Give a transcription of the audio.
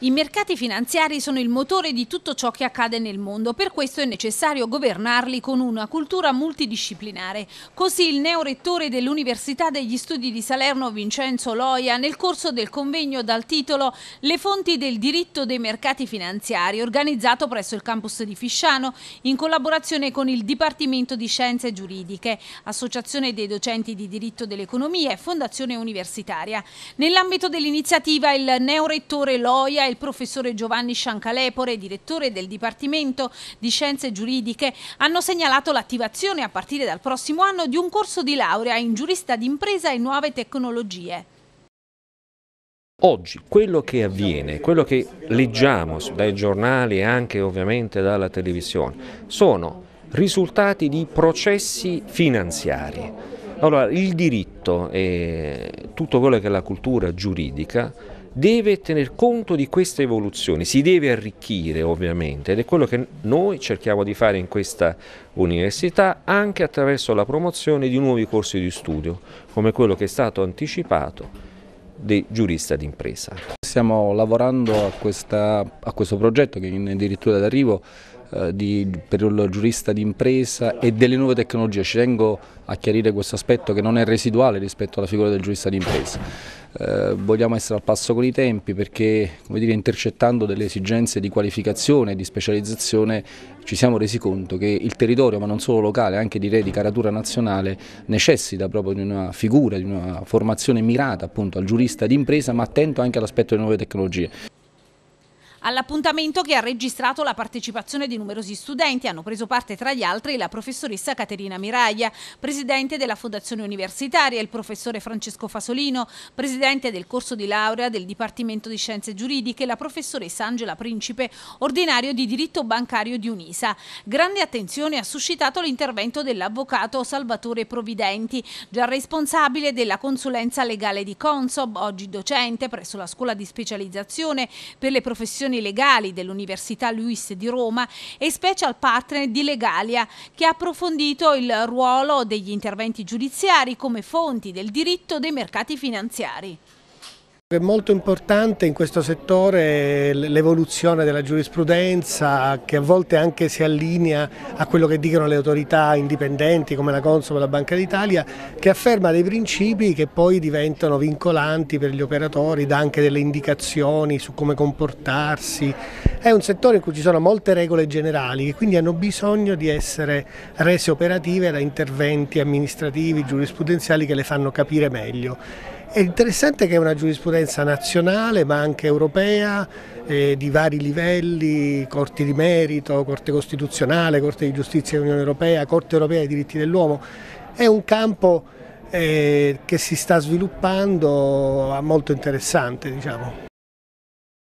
I mercati finanziari sono il motore di tutto ciò che accade nel mondo, per questo è necessario governarli con una cultura multidisciplinare. Così il neorettore dell'Università degli Studi di Salerno Vincenzo Loia nel corso del convegno dal titolo Le fonti del diritto dei mercati finanziari organizzato presso il campus di Fisciano in collaborazione con il Dipartimento di Scienze Giuridiche, Associazione dei docenti di diritto dell'economia e Fondazione Universitaria. Nell'ambito dell'iniziativa il neorettore Loia Gioia e il professore Giovanni Sciancalepore, direttore del Dipartimento di Scienze Giuridiche, hanno segnalato l'attivazione a partire dal prossimo anno di un corso di laurea in giurista d'impresa e nuove tecnologie. Oggi quello che avviene, quello che leggiamo dai giornali e anche ovviamente dalla televisione, sono risultati di processi finanziari. Allora, il diritto e tutto quello che è la cultura giuridica deve tener conto di queste evoluzioni, si deve arricchire ovviamente ed è quello che noi cerchiamo di fare in questa università anche attraverso la promozione di nuovi corsi di studio, come quello che è stato anticipato di giurista d'impresa. Stiamo lavorando a, questa, a questo progetto che è addirittura d'arrivo eh, di, per il giurista d'impresa e delle nuove tecnologie. Ci tengo a chiarire questo aspetto che non è residuale rispetto alla figura del giurista d'impresa. Eh, vogliamo essere al passo con i tempi perché dire, intercettando delle esigenze di qualificazione e di specializzazione ci siamo resi conto che il territorio, ma non solo locale, anche direi di caratura nazionale, necessita proprio di una figura, di una formazione mirata appunto al giurista d'impresa ma attento anche all'aspetto delle nuove tecnologie all'appuntamento che ha registrato la partecipazione di numerosi studenti. Hanno preso parte tra gli altri la professoressa Caterina Miraglia, presidente della Fondazione Universitaria, il professore Francesco Fasolino, presidente del corso di laurea del Dipartimento di Scienze Giuridiche, la professoressa Angela Principe, ordinario di diritto bancario di Unisa. Grande attenzione ha suscitato l'intervento dell'avvocato Salvatore Providenti, già responsabile della consulenza legale di Consob, oggi docente presso la scuola di specializzazione per le professioni Relazioni Legali dell'Università Luis di Roma e special partner di Legalia, che ha approfondito il ruolo degli interventi giudiziari come fonti del diritto dei mercati finanziari. È molto importante in questo settore l'evoluzione della giurisprudenza che a volte anche si allinea a quello che dicono le autorità indipendenti come la Consob e la Banca d'Italia che afferma dei principi che poi diventano vincolanti per gli operatori, dà anche delle indicazioni su come comportarsi. È un settore in cui ci sono molte regole generali che quindi hanno bisogno di essere rese operative da interventi amministrativi, giurisprudenziali che le fanno capire meglio. È interessante che è una giurisprudenza nazionale ma anche europea eh, di vari livelli, Corti di merito, Corte Costituzionale, Corte di Giustizia dell'Unione Europea, Corte Europea dei diritti dell'uomo. È un campo eh, che si sta sviluppando molto interessante. Diciamo.